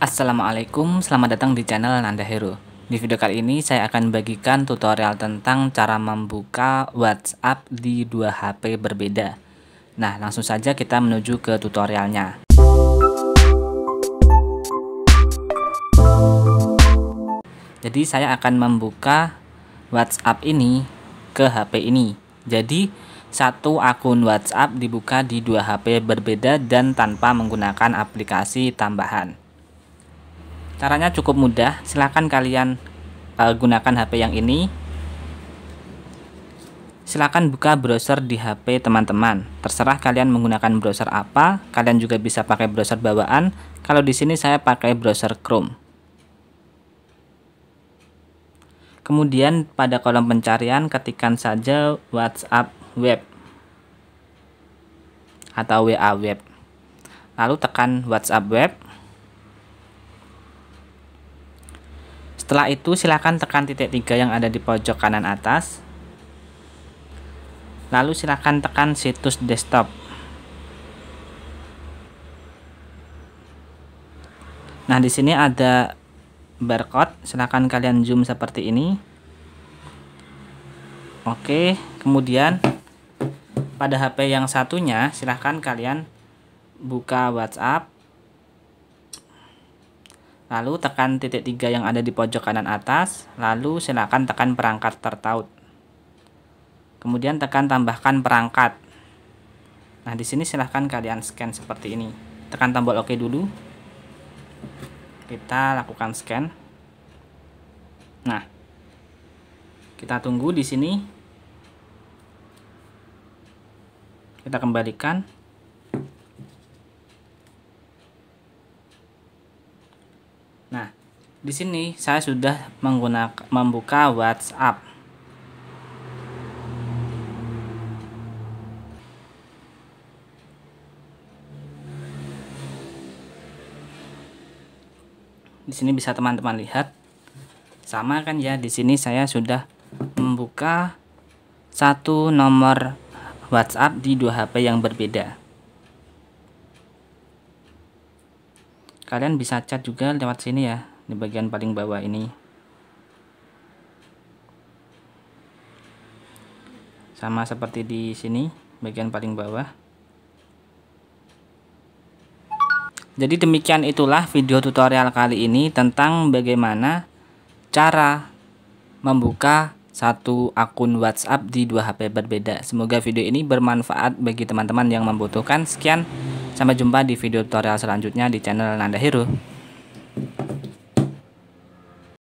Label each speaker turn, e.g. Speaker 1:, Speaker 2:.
Speaker 1: Assalamualaikum, selamat datang di channel Nanda Hero. Di video kali ini saya akan bagikan tutorial tentang cara membuka WhatsApp di dua HP berbeda. Nah, langsung saja kita menuju ke tutorialnya. Jadi saya akan membuka WhatsApp ini ke HP ini. Jadi satu akun WhatsApp dibuka di dua HP berbeda dan tanpa menggunakan aplikasi tambahan. Caranya cukup mudah, silahkan kalian uh, gunakan HP yang ini. Silahkan buka browser di HP teman-teman. Terserah kalian menggunakan browser apa, kalian juga bisa pakai browser bawaan. Kalau di sini saya pakai browser Chrome. Kemudian pada kolom pencarian ketikkan saja WhatsApp web atau WA web. Lalu tekan WhatsApp web. Setelah itu silahkan tekan titik tiga yang ada di pojok kanan atas. Lalu silahkan tekan situs desktop. Nah, di sini ada barcode. Silahkan kalian zoom seperti ini. Oke, kemudian pada HP yang satunya silahkan kalian buka WhatsApp Lalu tekan titik tiga yang ada di pojok kanan atas, lalu silakan tekan perangkat tertaut. Kemudian tekan tambahkan perangkat. Nah, di sini silahkan kalian scan seperti ini. Tekan tombol OK dulu. Kita lakukan scan. Nah, kita tunggu di sini. Kita kembalikan. Nah, di sini saya sudah menggunakan membuka WhatsApp. Di sini bisa teman-teman lihat sama kan ya. Di sini saya sudah membuka satu nomor WhatsApp di dua HP yang berbeda. kalian bisa cat juga lewat sini ya di bagian paling bawah ini sama seperti di sini bagian paling bawah jadi demikian itulah video tutorial kali ini tentang bagaimana cara membuka satu akun WhatsApp di dua HP berbeda. Semoga video ini bermanfaat bagi teman-teman yang membutuhkan. Sekian, sampai jumpa di video tutorial selanjutnya di channel Nanda Hero.